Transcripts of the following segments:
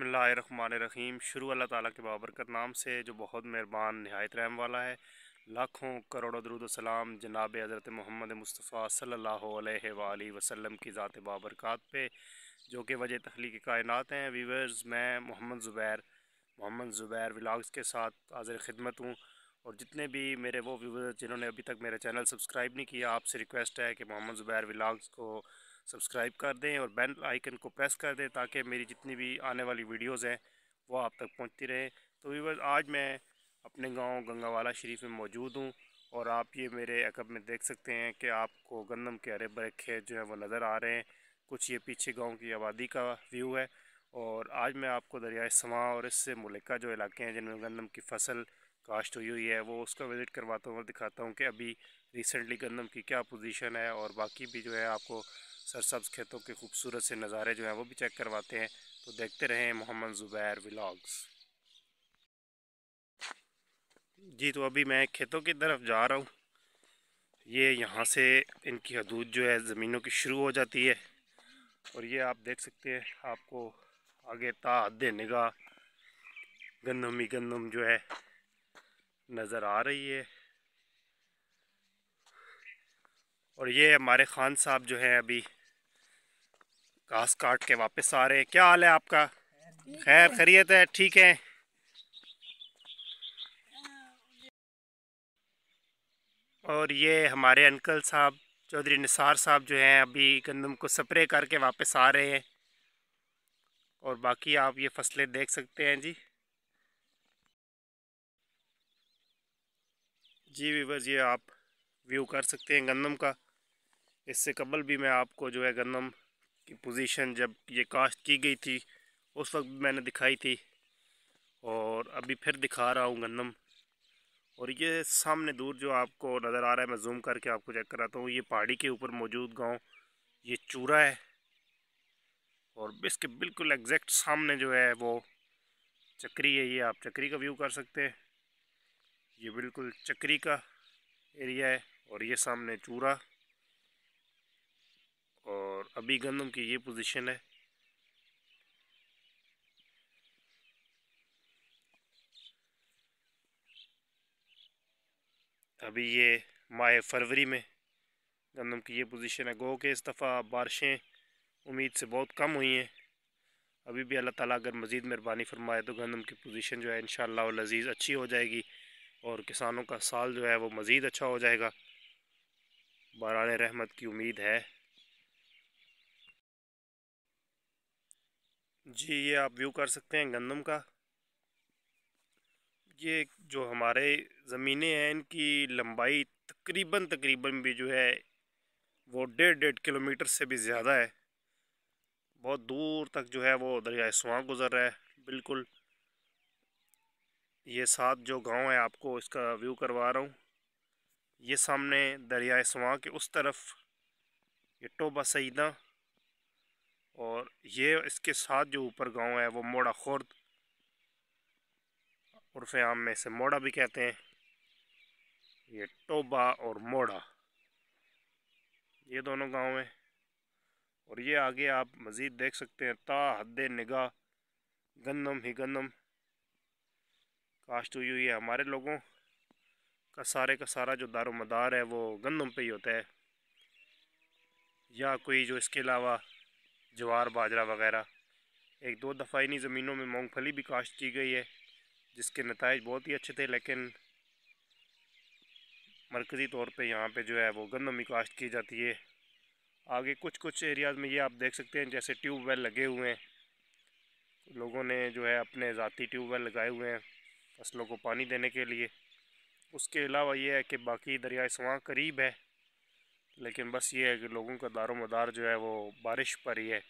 बसमीम शुरू अल्लाह ताला के बाबरकत नाम से जो बहुत मेहरबान नहायत रहम वाला है लाखों करोड़ों दरुद सलाम जनाब हज़रत मोहम्मद मुस्तफ़ा सल्ला वसम की ज़ात बाबरकत पे जो कि वजह तख्लीक कायनत हैं वीवर्स मैं मोहम्मद ज़ुबैर मोहम्मद ज़ुबैर व्लाग्स के साथ हाजिर खिदमत हूँ और जितने भी मेरे वो व्यूवर्स जिन्होंने अभी तक मेरा चैनल सब्सक्राइब नहीं किया आपसे रिक्वेस्ट है कि मोहम्मद ज़ुबैर व्लाग्स को सब्सक्राइब कर दें और बेल आइकन को प्रेस कर दें ताकि मेरी जितनी भी आने वाली वीडियोज़ हैं वो आप तक पहुँचती रहे तो वीवर आज मैं अपने गाँव गंगावाला शरीफ में मौजूद हूँ और आप ये मेरे अकब में देख सकते हैं कि आपको गंदम के हरे भरे खेत जो है वो नज़र आ रहे हैं कुछ ये पीछे गाँव की आबादी का व्यू है और आज मैं आपको दरियाए समा और इससे मुलिका जो इलाके हैं जिनमें गंदम की फसल काश्त हुई हुई है वो उसका विज़िट करवाता हूँ और दिखाता हूँ कि अभी रिसेंटली गंदम की क्या पोजीशन है और बाकी भी जो है आपको सरसब्ज खेतों के खूबसूरत से नज़ारे जो हैं वो भी चेक करवाते हैं तो देखते रहें मोहम्मद ज़ुबैर व्लाग्स जी तो अभी मैं खेतों की तरफ जा रहा हूँ ये यहाँ से इनकी हदूद जो है ज़मीनों की शुरू हो जाती है और ये आप देख सकते हैं आपको आगे ता देने गंदम ही गंदम जो है नज़र आ रही है और ये हमारे खान साहब जो हैं अभी घास काट के वापस आ रहे हैं क्या हाल है आपका खैर खैरियत है ठीक है और ये हमारे अंकल साहब चौधरी निसार साहब जो हैं अभी गंदम को स्प्रे करके वापस आ रहे हैं और बाकी आप ये फसलें देख सकते हैं जी जी वीवर्स ये आप व्यू कर सकते हैं गंदम का इससे कबल भी मैं आपको जो है गंदम की पोजीशन जब ये कास्ट की गई थी उस वक्त भी मैंने दिखाई थी और अभी फिर दिखा रहा हूँ गंदम और ये सामने दूर जो आपको नज़र आ रहा है मैं जूम करके आपको चेक कराता हूँ ये पहाड़ी के ऊपर मौजूद गाँव ये चूरा है और इसके बिल्कुल एग्जैक्ट सामने जो है वो चक्री है ये आप चक्री का व्यू कर सकते हैं ये बिल्कुल चक्री का एरिया है और ये सामने चूरा और अभी गंदम की ये पोजीशन है अभी ये माह फरवरी में गंदम की ये पोजीशन है गो के इस दफ़ा बारिशें उम्मीद से बहुत कम हुई हैं अभी भी अल्लाह ताला अगर मज़ीद मेहरबानी फरमाए तो गंदम की पोजीशन जो है इन लजीज़ अच्छी हो जाएगी और किसानों का साल जो है वो मज़ीद अच्छा हो जाएगा बरान रहमत की उम्मीद है जी ये आप व्यू कर सकते हैं गंदम का ये जो हमारे ज़मीनें हैं इनकी लंबाई तकरीबन तकरीबन भी जो है वो डेढ़ डेढ़ किलोमीटर से भी ज़्यादा है बहुत दूर तक जो है वो दरिया सुहाँ गुज़र रहा है बिल्कुल ये सात जो गांव है आपको इसका व्यू करवा रहा हूँ ये सामने दरियाए सवा के उस तरफ ये टोबा सईदा और ये इसके साथ जो ऊपर गांव है वो मोड़ा खुर्द उर्फ आम में इसे मोड़ा भी कहते हैं ये टोबा और मोड़ा ये दोनों गांव हैं और ये आगे आप मज़ीद देख सकते हैं ता हद निगाह गंदम ही गंदम काश्त हुई हुई है हमारे लोगों का सारे का सारा जो दारो मदार है वो गंदम पे ही होता है या कोई जो इसके अलावा जवार बाजरा वगैरह एक दो दफ़ा इन्हीं ज़मीनों में मूंगफली भी काश्त की गई है जिसके नतज बहुत ही अच्छे थे लेकिन मरकज़ी तौर पे यहाँ पे जो है वो गंदम की काश्त की जाती है आगे कुछ कुछ एरियाज़ में ये आप देख सकते हैं जैसे ट्यूब वेल लगे हुए हैं लोगों ने जो है अपने ज़ाती वेल लगाए हुए हैं फसलों को पानी देने के लिए उसके अलावा ये है कि बाकी दरियाए सवां करीब है लेकिन बस ये है कि लोगों का दारो मदार जो है वो बारिश पर ही है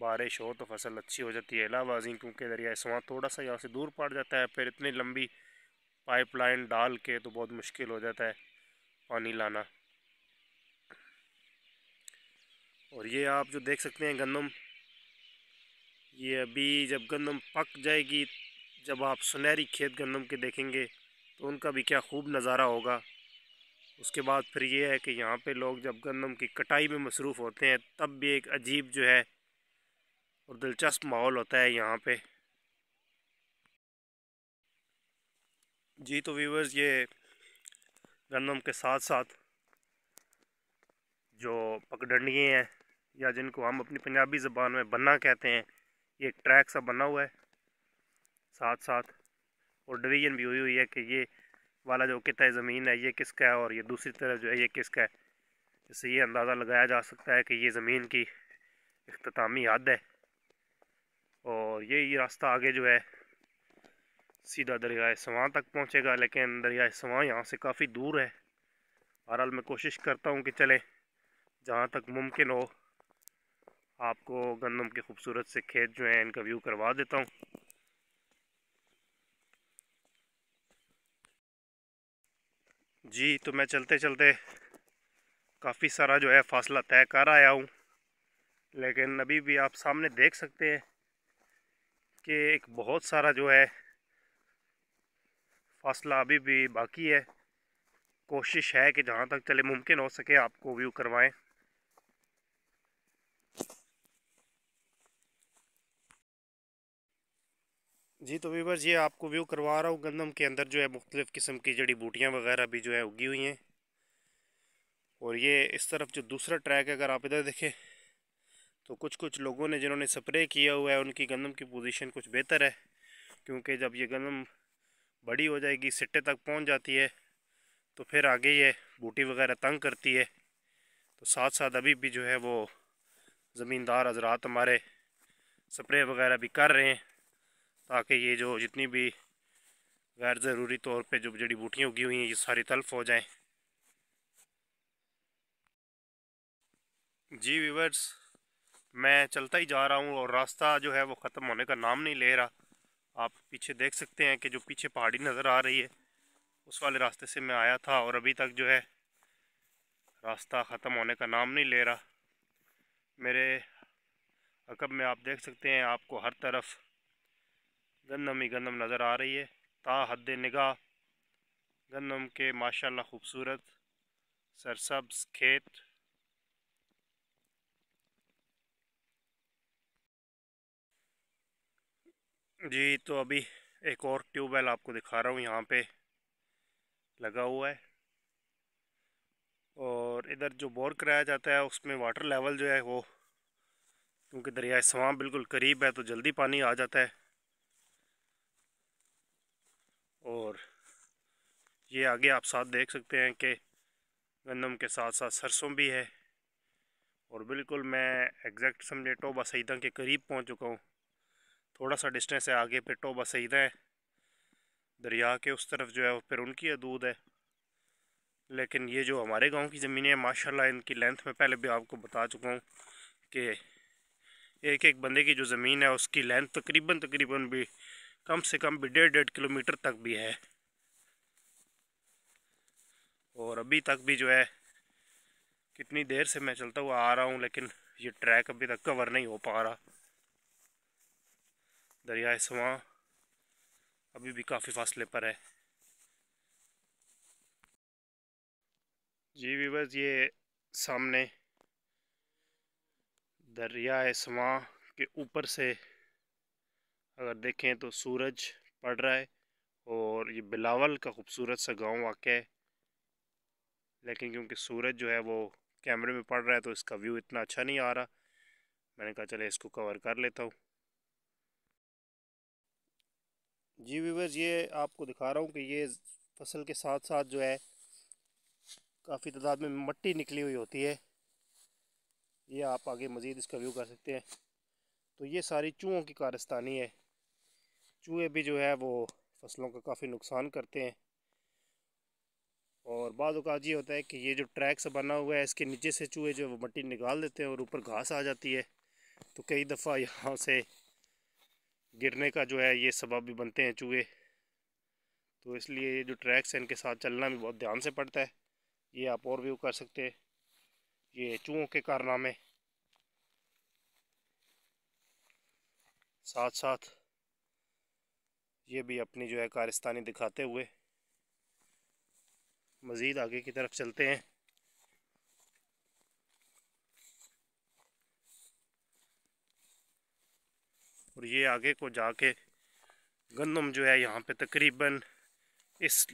बारिश हो तो फसल अच्छी हो जाती है अलावा अजी क्योंकि दरियाए सवां थोड़ा सा यहाँ से दूर पड़ जाता है फिर इतनी लंबी पाइपलाइन डाल के तो बहुत मुश्किल हो जाता है पानी लाना और ये आप जो देख सकते हैं गंदम ये अभी जब गंदम पक जाएगी जब आप सुनहरी खेत गंदम के देखेंगे तो उनका भी क्या खूब नज़ारा होगा उसके बाद फिर ये है कि यहाँ पे लोग जब गंदम की कटाई में मसरूफ़ होते हैं तब भी एक अजीब जो है और दिलचस्प माहौल होता है यहाँ पे जी तो व्यूवर्स ये गंदम के साथ साथ जो पगडंडिए हैं या जिनको हम अपनी पंजाबी ज़बान में बन्ना कहते हैं ये एक ट्रैक सा बना हुआ है साथ साथ और डिवीजन भी हुई हुई है कि ये वाला जो है ज़मीन है ये किसका है और ये दूसरी तरफ जो है ये किसका है इससे ये अंदाज़ा लगाया जा सकता है कि ये ज़मीन की अख्तामी हद है और यही रास्ता आगे जो है सीधा दरियाए सवान तक पहुँचेगा लेकिन दरियाए सवान यहाँ से काफ़ी दूर है बहरहाल मैं कोशिश करता हूँ कि चले जहाँ तक मुमकिन हो आपको गंदम के खूबसूरत से खेत जो हैं इनका व्यू करवा देता हूँ जी तो मैं चलते चलते काफ़ी सारा जो है फासला तय कर आया हूँ लेकिन अभी भी आप सामने देख सकते हैं कि एक बहुत सारा जो है फासला अभी भी बाकी है कोशिश है कि जहाँ तक चले मुमकिन हो सके आपको व्यू करवाएं जी तो वीवर जी आपको व्यू करवा रहा हूँ गंदम के अंदर जो है मुख्तलिफ़ किस्म की जड़ी बूटियाँ वगैरह भी जो है उगी हुई हैं और ये इस तरफ जो दूसरा ट्रैक है अगर आप इधर देखें तो कुछ कुछ लोगों ने जिन्होंने स्प्रे किया हुआ है उनकी गंदम की पोजीशन कुछ बेहतर है क्योंकि जब ये गंदम बड़ी हो जाएगी सिट्टे तक पहुंच जाती है तो फिर आगे ये बूटी वगैरह तंग करती है तो साथ साथ अभी भी जो है वो ज़मींदार हजरात हमारे स्प्रे वगैरह भी कर रहे हैं ताकि ये जो जितनी भी गैर ज़रूरी तौर पे जो जड़ी बूटियाँ उगी हुई हैं ये सारी तलफ हो जाएं जी व्यूवर्स मैं चलता ही जा रहा हूँ और रास्ता जो है वो ख़त्म होने का नाम नहीं ले रहा आप पीछे देख सकते हैं कि जो पीछे पहाड़ी नज़र आ रही है उस वाले रास्ते से मैं आया था और अभी तक जो है रास्ता ख़त्म होने का नाम नहीं ले रहा मेरे अकब में आप देख सकते हैं आपको हर तरफ़ गंदम ही गंदम नज़र आ रही है ता हद निगाह गंदम के माशाल्लाह खूबसूरत सरसब्स खेत जी तो अभी एक और ट्यूबवेल आपको दिखा रहा हूँ यहाँ पे लगा हुआ है और इधर जो बोर कराया जाता है उसमें वाटर लेवल जो है वो क्योंकि दरिया सवां बिल्कुल करीब है तो जल्दी पानी आ जाता है और ये आगे आप साथ देख सकते हैं कि गंदम के साथ साथ सरसों भी है और बिल्कुल मैं एग्जैक्ट समझे टोबा सईदा के करीब पहुंच चुका हूँ थोड़ा सा डिस्टेंस है आगे पे टोबा सईदा है दरिया के उस तरफ जो है वो फिर उनकी दूध है लेकिन ये जो हमारे गांव की ज़मीनें हैं माशाल्लाह इनकी लेंथ में पहले भी आपको बता चुका हूँ कि एक एक बंदे की जो ज़मीन है उसकी लेंथ तकरीबन तकरीबन भी कम से कम भी डेढ़ डेढ़ किलोमीटर तक भी है और अभी तक भी जो है कितनी देर से मैं चलता हुआ आ रहा हूँ लेकिन ये ट्रैक अभी तक कवर नहीं हो पा रहा दरिया सवा अभी भी काफ़ी फासले पर है जी बस ये सामने दरिया सवा के ऊपर से अगर देखें तो सूरज पड़ रहा है और ये बिलावल का खूबसूरत सा गांव वाक़ है लेकिन क्योंकि सूरज जो है वो कैमरे में पड़ रहा है तो इसका व्यू इतना अच्छा नहीं आ रहा मैंने कहा चले इसको कवर कर लेता हूँ जी व्यूवर्स ये आपको दिखा रहा हूँ कि ये फसल के साथ साथ जो है काफ़ी तादाद में मट्टी निकली हुई होती है ये आप आगे मज़ीद इसका व्यू कर सकते हैं तो ये सारी चूहों की कारस्तानी है चूहे भी जो है वो फसलों का काफ़ी नुकसान करते हैं और बाद अवत ये होता है कि ये जो ट्रैक बना हुआ है इसके नीचे से चूहे जो है वो मट्टी निकाल देते हैं और ऊपर घास आ जाती है तो कई दफ़ा यहाँ से गिरने का जो है ये सबब भी बनते हैं चूहे तो इसलिए ये जो ट्रैक्स हैं इनके साथ चलना भी बहुत ध्यान से पड़ता है ये आप और व्यू कर सकते हैं ये चूहों के कारनामे साथ साथ ये भी अपनी जो है कारस्तानी दिखाते हुए मज़ीद आगे की तरफ चलते हैं और ये आगे को जाके गंदम जो है यहाँ पे तकरीबन इस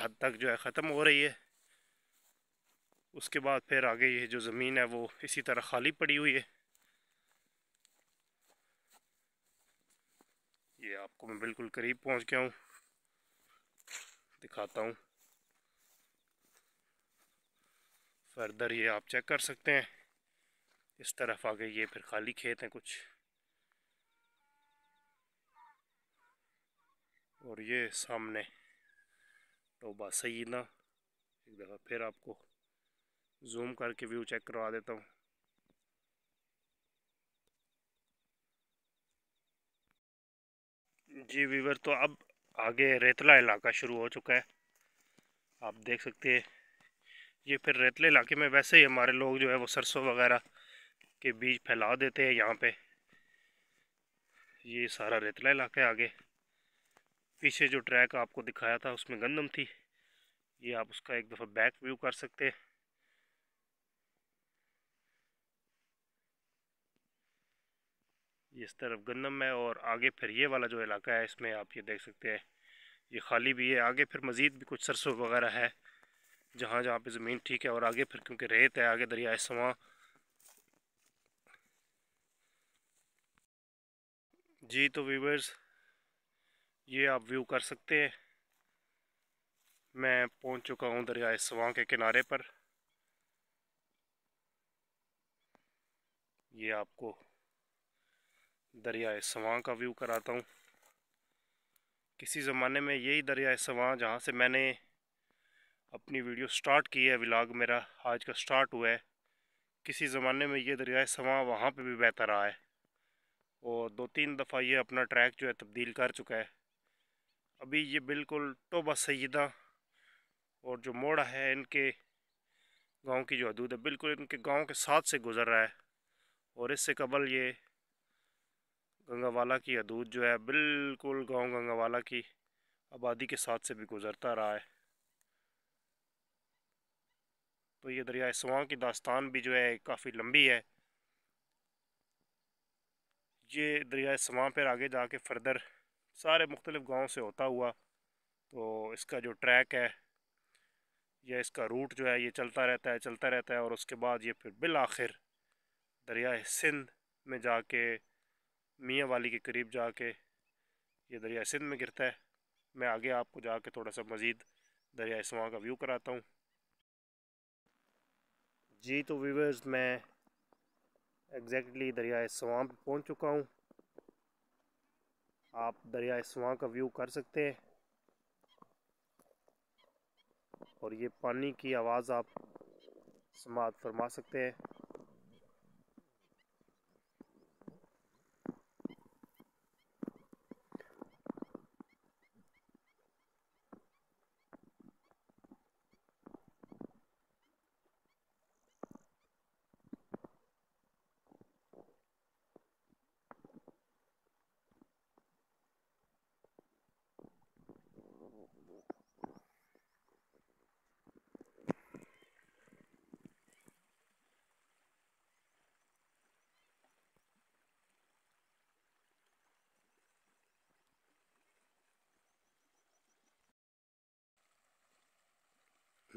हद तक जो है ख़त्म हो रही है उसके बाद फिर आगे ये जो ज़मीन है वो इसी तरह खाली पड़ी हुई है ये आपको मैं बिल्कुल करीब पहुंच गया हूँ दिखाता हूँ फर्दर ये आप चेक कर सकते हैं इस तरफ आगे ये फिर खाली खेत हैं कुछ और ये सामने टोबा ना एक दफ़ा फिर आपको जूम करके व्यू चेक करवा देता हूँ जी वीवर तो अब आगे रेतला इलाका शुरू हो चुका है आप देख सकते हैं ये फिर रेतले इलाके में वैसे ही हमारे लोग जो है वो सरसों वगैरह के बीज फैला देते हैं यहाँ पे ये सारा रेतला इलाका है आगे पीछे जो ट्रैक आपको दिखाया था उसमें गंदम थी ये आप उसका एक दफ़ा बैक व्यू कर सकते हैं इस तरफ गन्नम है और आगे फिर ये वाला जो इलाका है इसमें आप ये देख सकते हैं ये खाली भी है आगे फिर मज़ीद भी कुछ सरसों वगैरह है जहाँ जहाँ पे ज़मीन ठीक है और आगे फिर क्योंकि रेत है आगे दरियाए समा जी तो व्यूवर्स ये आप व्यू कर सकते हैं मैं पहुँच चुका हूँ दरियाए समा के किनारे पर ये आपको दरियाए सवां का व्यू कराता हूँ किसी ज़माने में यही दरियाए सवां जहाँ से मैंने अपनी वीडियो स्टार्ट की है व्लाग मेरा आज का स्टार्ट हुआ है किसी ज़माने में ये दरियाए सवां वहाँ पे भी बेहतर रहा है और दो तीन दफ़ा ये अपना ट्रैक जो है तब्दील कर चुका है अभी ये बिल्कुल टोबा सैदा और जो मोड़ा है इनके गांव की जो हदूद है बिल्कुल इनके गांव के साथ से गुज़र रहा है और इससे कबल ये गंगावाला की हदूद जो है बिल्कुल गांव गंगावाला की आबादी के साथ से भी गुज़रता रहा है तो ये दरिया सवां की दास्तान भी जो है काफ़ी लंबी है ये दरिया सवां पर आगे जाके फर्दर सारे मुख्तलिफ़ गाँव से होता हुआ तो इसका जो ट्रैक है या इसका रूट जो है ये चलता रहता है चलता रहता है और उसके बाद ये फिर बिल आखिर दरिया सिंध में जाके मियाँ वाली के करीब जाके ये दरिया सिंध में गिरता है मैं आगे आपको जाके थोड़ा सा मज़ीद दरिया इसवा का व्यू कराता हूँ जी तो व्यूवर्स मैं एग्जैक्टली दरिया इसवा पर पहुँच चुका हूँ आप दरिया इसवा का व्यू कर सकते हैं और ये पानी की आवाज़ आप समात फरमा सकते हैं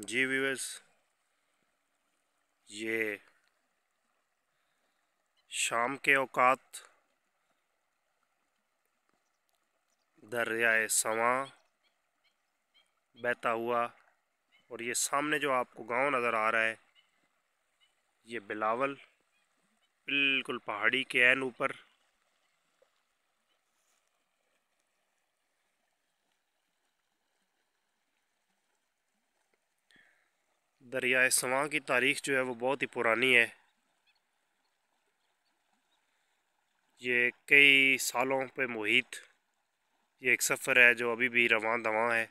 जी व्यूअर्स ये शाम के औकात दरियाए समा बहता हुआ और ये सामने जो आपको गांव नज़र आ रहा है ये बिलावल बिल्कुल पहाड़ी के एन ऊपर दरियाए सवां की तारीख जो है वो बहुत ही पुरानी है ये कई सालों पे मुहित ये एक सफ़र है जो अभी भी रवान दवा है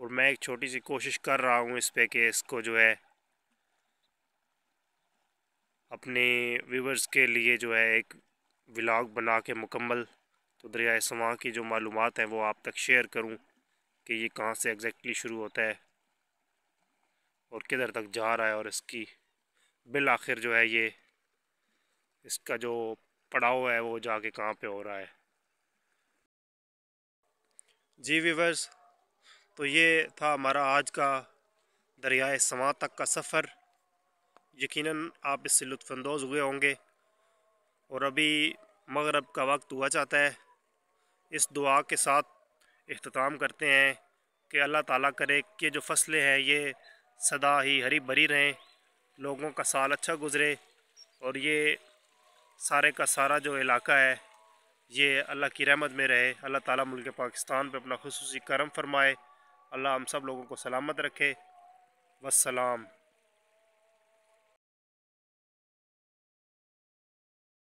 और मैं एक छोटी सी कोशिश कर रहा हूँ इस पे कि इसको जो है अपने व्यूवर्स के लिए जो है एक व्लाग बना के मुकम्मल तो दरियाए समा की जो मालूम हैं वो आप तक शेयर करूँ कि ये कहाँ से एग्जैक्टली शुरू होता है और किधर तक जा रहा है और इसकी बिल आखिर जो है ये इसका जो पड़ाव है वो जाके कहाँ पे हो रहा है जी वीवर्स तो ये था हमारा आज का दरियाए समा तक का सफ़र यकीनन आप इससे लुफानंदोज़ हुए होंगे और अभी मगरब का वक्त हुआ चाहता है इस दुआ के साथ अख्ताम करते हैं कि अल्लाह ताला करे कि जो फसलें हैं ये सदा ही हरी भरी रहें लोगों का साल अच्छा गुजरे और ये सारे का सारा जो इलाका है ये अल्लाह की रहमत में रहे अल्लाह ताला मुल्क पाकिस्तान पे अपना खसूस करम फरमाए अल्लाह हम सब लोगों को सलामत रखे वसलाम